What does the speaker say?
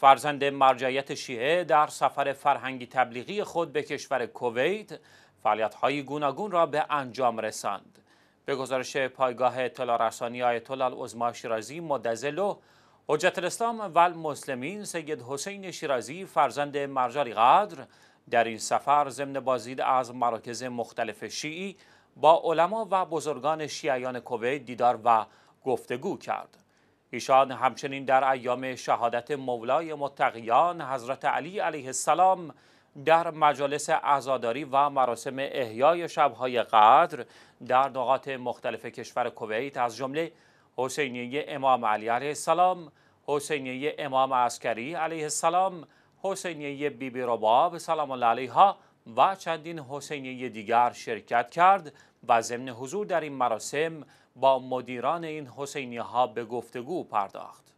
فرزند مرجعیت شیعه در سفر فرهنگی تبلیغی خود به کشور کویت فعالیت‌های گوناگون را به انجام رساند. به گزارش پایگاه اطلاع رسانی آیت الله شیرازی مدزلو حجت الاسلام و سید حسین شیرازی فرزند مرجع قدر در این سفر ضمن بازدید از مراکز مختلف شیعی با علما و بزرگان شیعیان کویت دیدار و گفتگو کرد. ایشان همچنین در ایام شهادت مولای متقیان حضرت علی علیه السلام در مجالس عزاداری و مراسم احیای شبهای قدر در نقاط مختلف کشور کویت از جمله حسینیه امام علی علیه السلام، حسینیه امام عسکری علیه السلام، حسینیه بیبی رباب سلام الله علیها و چندین حسینی دیگر شرکت کرد و ضمن حضور در این مراسم با مدیران این حسینی ها به گفتگو پرداخت.